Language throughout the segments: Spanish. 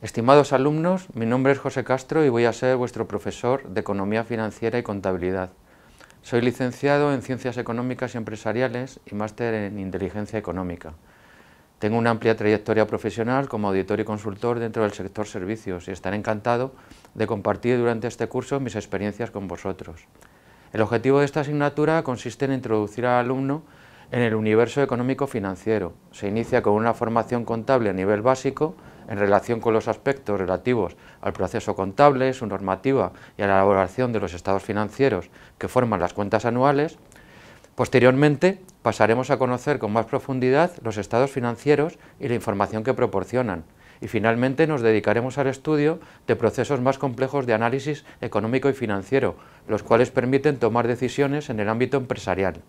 Estimados alumnos, mi nombre es José Castro y voy a ser vuestro profesor de Economía Financiera y Contabilidad. Soy licenciado en Ciencias Económicas y Empresariales y máster en Inteligencia Económica. Tengo una amplia trayectoria profesional como auditor y consultor dentro del sector servicios y estaré encantado de compartir durante este curso mis experiencias con vosotros. El objetivo de esta asignatura consiste en introducir al alumno en el universo económico-financiero. Se inicia con una formación contable a nivel básico en relación con los aspectos relativos al proceso contable, su normativa y a la elaboración de los estados financieros que forman las cuentas anuales. Posteriormente pasaremos a conocer con más profundidad los estados financieros y la información que proporcionan. Y finalmente nos dedicaremos al estudio de procesos más complejos de análisis económico y financiero, los cuales permiten tomar decisiones en el ámbito empresarial.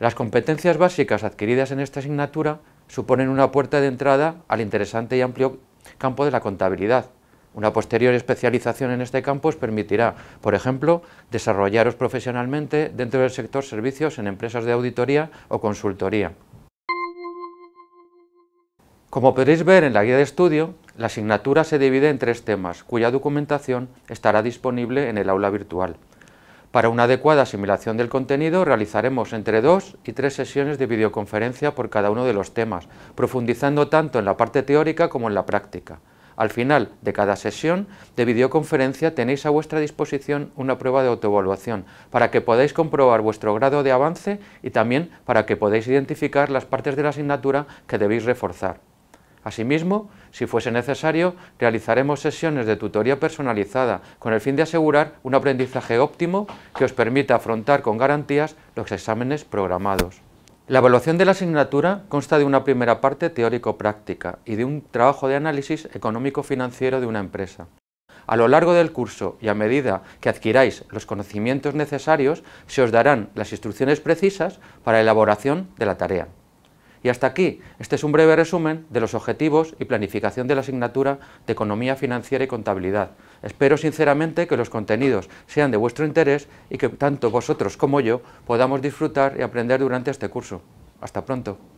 Las competencias básicas adquiridas en esta asignatura suponen una puerta de entrada al interesante y amplio campo de la contabilidad. Una posterior especialización en este campo os permitirá, por ejemplo, desarrollaros profesionalmente dentro del sector servicios en empresas de auditoría o consultoría. Como podréis ver en la guía de estudio, la asignatura se divide en tres temas, cuya documentación estará disponible en el aula virtual. Para una adecuada asimilación del contenido realizaremos entre dos y tres sesiones de videoconferencia por cada uno de los temas, profundizando tanto en la parte teórica como en la práctica. Al final de cada sesión de videoconferencia tenéis a vuestra disposición una prueba de autoevaluación para que podáis comprobar vuestro grado de avance y también para que podáis identificar las partes de la asignatura que debéis reforzar. Asimismo, si fuese necesario, realizaremos sesiones de tutoría personalizada con el fin de asegurar un aprendizaje óptimo que os permita afrontar con garantías los exámenes programados. La evaluación de la asignatura consta de una primera parte teórico-práctica y de un trabajo de análisis económico-financiero de una empresa. A lo largo del curso y a medida que adquiráis los conocimientos necesarios, se os darán las instrucciones precisas para la elaboración de la tarea. Y hasta aquí, este es un breve resumen de los objetivos y planificación de la asignatura de Economía Financiera y Contabilidad. Espero sinceramente que los contenidos sean de vuestro interés y que tanto vosotros como yo podamos disfrutar y aprender durante este curso. Hasta pronto.